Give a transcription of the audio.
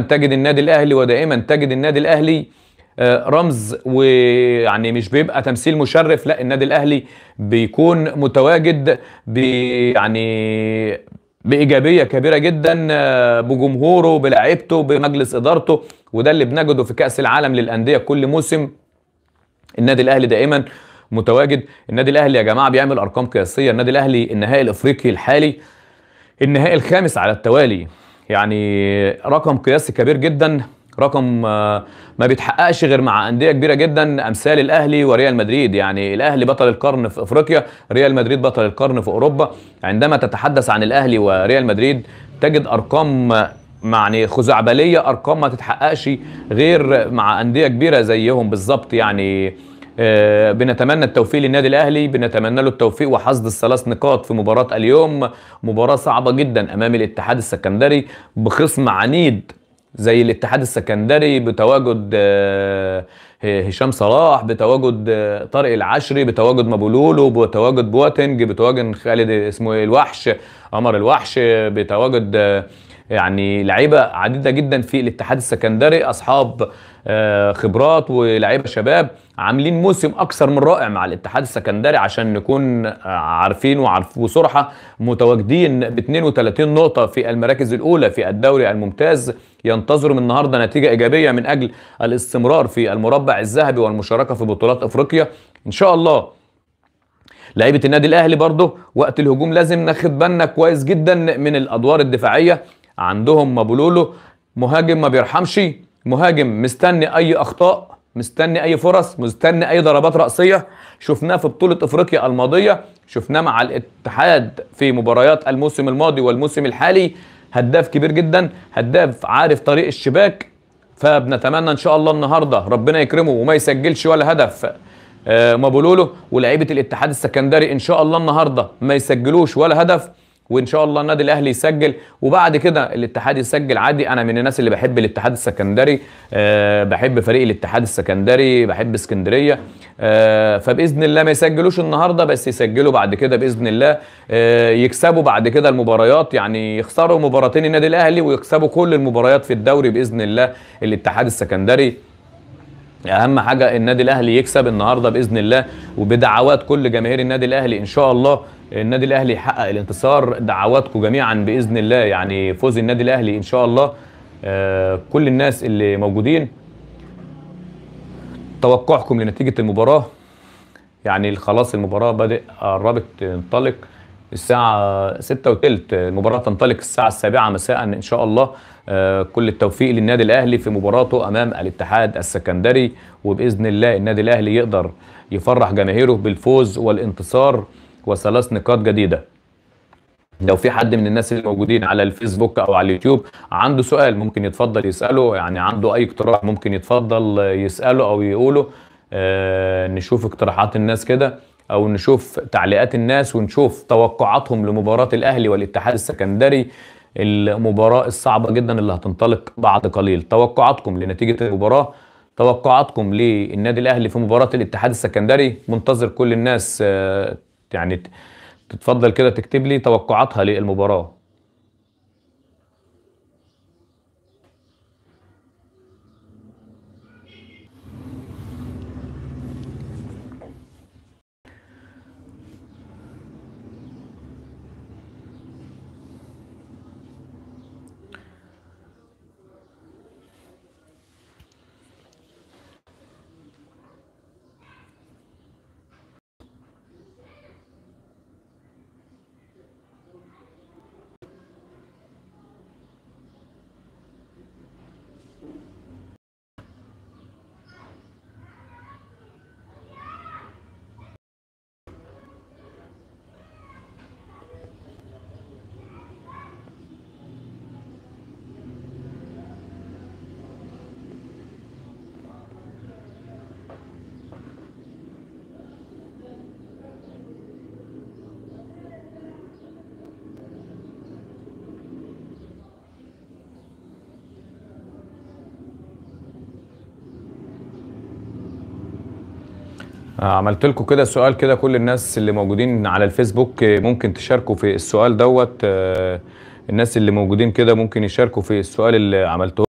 تجد النادي الاهلي ودائما تجد النادي الاهلي آه، رمز ويعني مش بيبقى تمثيل مشرف لا النادي الاهلي بيكون متواجد يعني بايجابيه كبيره جدا آه، بجمهوره بلاعيبته بمجلس ادارته وده اللي بنجده في كاس العالم للانديه كل موسم النادي الاهلي دائما متواجد النادي الاهلي يا جماعه بيعمل ارقام قياسيه النادي الاهلي النهائي الافريقي الحالي النهائي الخامس على التوالي يعني رقم قياسي كبير جدا رقم آه، ما بيتحققش غير مع انديه كبيره جدا امثال الاهلي وريال مدريد يعني الاهلي بطل القرن في افريقيا ريال مدريد بطل القرن في اوروبا عندما تتحدث عن الاهلي وريال مدريد تجد ارقام يعني خزعبليه ارقام ما تتحققش غير مع انديه كبيره زيهم بالظبط يعني آه، بنتمنى التوفيق للنادي الاهلي بنتمنى له التوفيق وحصد الثلاث نقاط في مباراه اليوم مباراه صعبه جدا امام الاتحاد السكندري بخصم عنيد زي الاتحاد السكندري بتواجد آه، هشام صلاح بتواجد آه، طارق العشري بتواجد مابولولو بتواجد بواتنج بتواجد خالد اسمه إيه، الوحش عمر الوحش بتواجد يعني لعيبه عديده جدا في الاتحاد السكندري اصحاب آه، خبرات ولاعيبه شباب عاملين موسم اكثر من رائع مع الاتحاد السكندري عشان نكون آه، عارفين وعارف وصراحه متواجدين ب 32 نقطه في المراكز الاولى في الدوري الممتاز ينتظروا من النهارده نتيجه ايجابيه من اجل الاستمرار في المربع الذهبي والمشاركه في بطولات افريقيا ان شاء الله لعيبه النادي الاهلي برضه وقت الهجوم لازم ناخد بالنا كويس جدا من الادوار الدفاعيه عندهم مابولولو مهاجم ما بيرحمش مهاجم مستني اي اخطاء مستني اي فرص مستني اي ضربات راسيه شفناه في بطوله افريقيا الماضيه شفناه مع الاتحاد في مباريات الموسم الماضي والموسم الحالي هداف كبير جدا هداف عارف طريق الشباك فبنتمنى ان شاء الله النهارده ربنا يكرمه وما يسجلش ولا هدف آه، مابولولو ولاعيبه الاتحاد السكندري ان شاء الله النهارده ما يسجلوش ولا هدف وان شاء الله النادي الاهلي يسجل وبعد كده الاتحاد يسجل عادي انا من الناس اللي بحب الاتحاد السكندري أه بحب فريق الاتحاد السكندري بحب اسكندريه أه فباذن الله ما يسجلوش النهارده بس يسجلوا بعد كده باذن الله أه يكسبوا بعد كده المباريات يعني يخسروا مباراتين النادي الاهلي ويكسبوا كل المباريات في الدوري باذن الله الاتحاد السكندري اهم حاجه النادي الاهلي يكسب النهارده باذن الله وبدعوات كل جماهير النادي الاهلي ان شاء الله النادي الاهلي يحقق الانتصار دعواتكم جميعا باذن الله يعني فوز النادي الاهلي ان شاء الله آه، كل الناس اللي موجودين توقعكم لنتيجه المباراه يعني خلاص المباراه بدأ قربت تنطلق الساعة 6 وثلث المباراة تنطلق الساعة 7 مساء إن شاء الله آه، كل التوفيق للنادي الأهلي في مباراته أمام الاتحاد السكندري وبإذن الله النادي الأهلي يقدر يفرح جماهيره بالفوز والانتصار وثلاث نقاط جديده لو في حد من الناس اللي موجودين على الفيسبوك او على اليوتيوب عنده سؤال ممكن يتفضل يساله يعني عنده اي اقتراح ممكن يتفضل يساله او يقوله آه نشوف اقتراحات الناس كده او نشوف تعليقات الناس ونشوف توقعاتهم لمباراه الاهلي والاتحاد السكندري المباراه الصعبه جدا اللي هتنطلق بعد قليل توقعاتكم لنتيجه المباراه توقعاتكم للنادي الاهلي في مباراه الاتحاد السكندري منتظر كل الناس آه يعني تتفضل كده تكتب لي توقعاتها للمباراه آه، عملت لكم كده سؤال كده كل الناس اللي موجودين على الفيسبوك ممكن تشاركوا في السؤال دوت آه، الناس اللي موجودين كده ممكن يشاركوا في السؤال اللي عملته